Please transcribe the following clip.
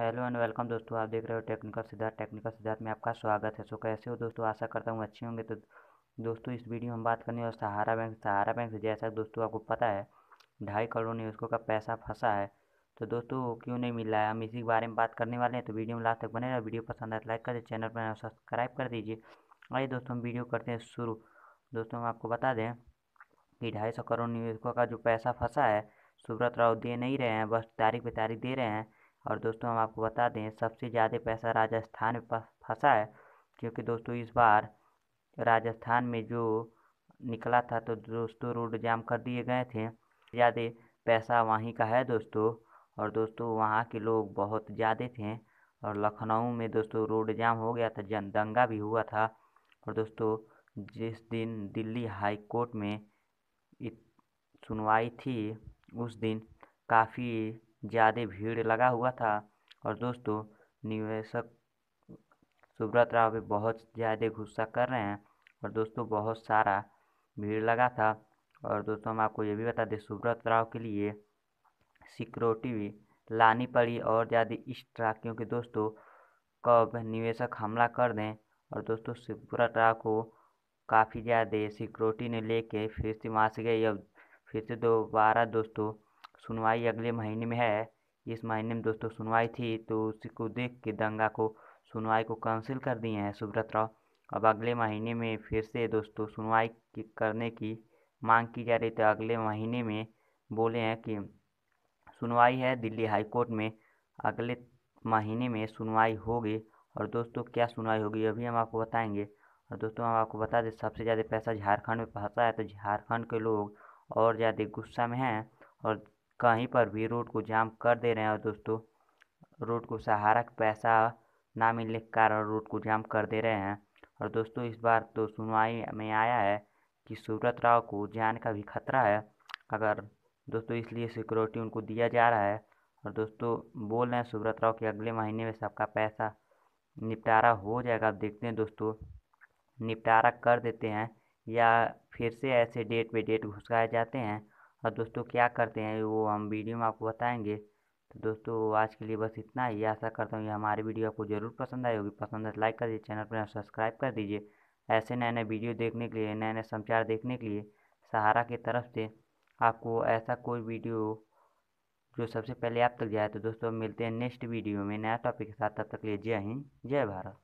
hello and welcome दोस्तों आप देख रहे हो टेक्निकल सिद्धार्थ टेक्निकल सिद्धार्थ में आपका स्वागत है सो कैसे हो दोस्तों आशा करता हूँ अच्छे होंगे तो दोस्तों इस वीडियो में बात करनी है सहारा बैंक सहारा बैंक से जैसा दोस्तों आपको पता है ढाई करोड़ निवेशकों का पैसा फंसा है तो दोस्तों क्यों नहीं मिल रहा है हम इसी के बारे में बात करने वाले हैं तो वीडियो में लास्ट तक बने रहा वीडियो पसंद आए तो लाइक कर दीजिए चैनल पर तो सब्सक्राइब कर दीजिए आइए दोस्तों हम वीडियो करते हैं शुरू दोस्तों हम आपको बता दें कि ढाई सौ करोड़ निवेशकों का जो पैसा फंसा है सुब्रत राव दे नहीं रहे हैं बस तारीख पे तारीख दे रहे हैं और दोस्तों हम आपको बता दें सबसे ज़्यादा पैसा राजस्थान में फंसा है क्योंकि दोस्तों इस बार राजस्थान में जो निकला था तो दोस्तों रोड जाम कर दिए गए थे ज़्यादा पैसा वहीं का है दोस्तों और दोस्तों वहाँ के लोग बहुत ज़्यादा थे और लखनऊ में दोस्तों रोड जाम हो गया था जन दंगा भी हुआ था और दोस्तों जिस दिन दिल्ली हाई कोर्ट में सुनवाई थी उस दिन काफ़ी ज़्यादा भीड़ लगा हुआ था और दोस्तों निवेशक सुब्रत राव भी बहुत ज़्यादा गुस्सा कर रहे हैं और दोस्तों बहुत सारा भीड़ लगा था और दोस्तों हम आपको ये भी बता दें सुब्रत राव के लिए सिक्योरिटी भी लानी पड़ी और ज़्यादा एक्स्ट्रा क्योंकि दोस्तों कब निवेशक हमला कर दें और दोस्तों सुब्रत राव को काफ़ी ज़्यादा सिक्योरिटी ने लेके फिर से वहाँ से गई अब फिर से दोबारा दोस्तों सुनवाई अगले महीने में है इस महीने में दोस्तों सुनवाई थी तो उसी को देख के दंगा को सुनवाई को कैंसिल कर दिए हैं सुब्रत राव अब अगले महीने में फिर से दोस्तों सुनवाई की करने की मांग की जा रही थी तो अगले महीने में बोले हैं कि सुनवाई है दिल्ली हाई कोर्ट में अगले महीने में सुनवाई होगी और दोस्तों क्या सुनवाई होगी अभी हम आपको बताएंगे और दोस्तों हम आपको बता दें सबसे ज़्यादा पैसा झारखंड में फंसा है तो झारखंड के लोग और ज़्यादा गुस्सा में हैं और कहीं पर भी रोड को जाम कर दे रहे हैं दोस्तों रोड को सहारा पैसा ना मिलने के कारण रोड को जाम कर दे रहे हैं और दोस्तों इस बार तो सुनवाई में आया है कि सूरत राव को जान का भी खतरा है अगर दोस्तों इसलिए सिक्योरिटी उनको दिया जा रहा है और दोस्तों बोल रहे हैं सुब्रत राव कि अगले महीने में सबका पैसा निपटारा हो जाएगा आप देखते हैं दोस्तों निपटारा कर देते हैं या फिर से ऐसे डेट पे डेट घुसाए जाते हैं और दोस्तों क्या करते हैं वो हम वीडियो में आपको बताएंगे तो दोस्तों आज के लिए बस इतना ही आशा करता हूँ कि हमारी वीडियो आपको ज़रूर पसंद आई होगी पसंद है तो लाइक कर दीजिए चैनल पर तो सब्सक्राइब कर दीजिए ऐसे नए नए वीडियो देखने के लिए नए नए समाचार देखने के लिए सहारा की तरफ से आपको ऐसा कोई वीडियो जो सबसे पहले आप तक जाए तो दोस्तों मिलते हैं नेक्स्ट वीडियो में नया टॉपिक के साथ तब तक लिए जय हिंद जय भारत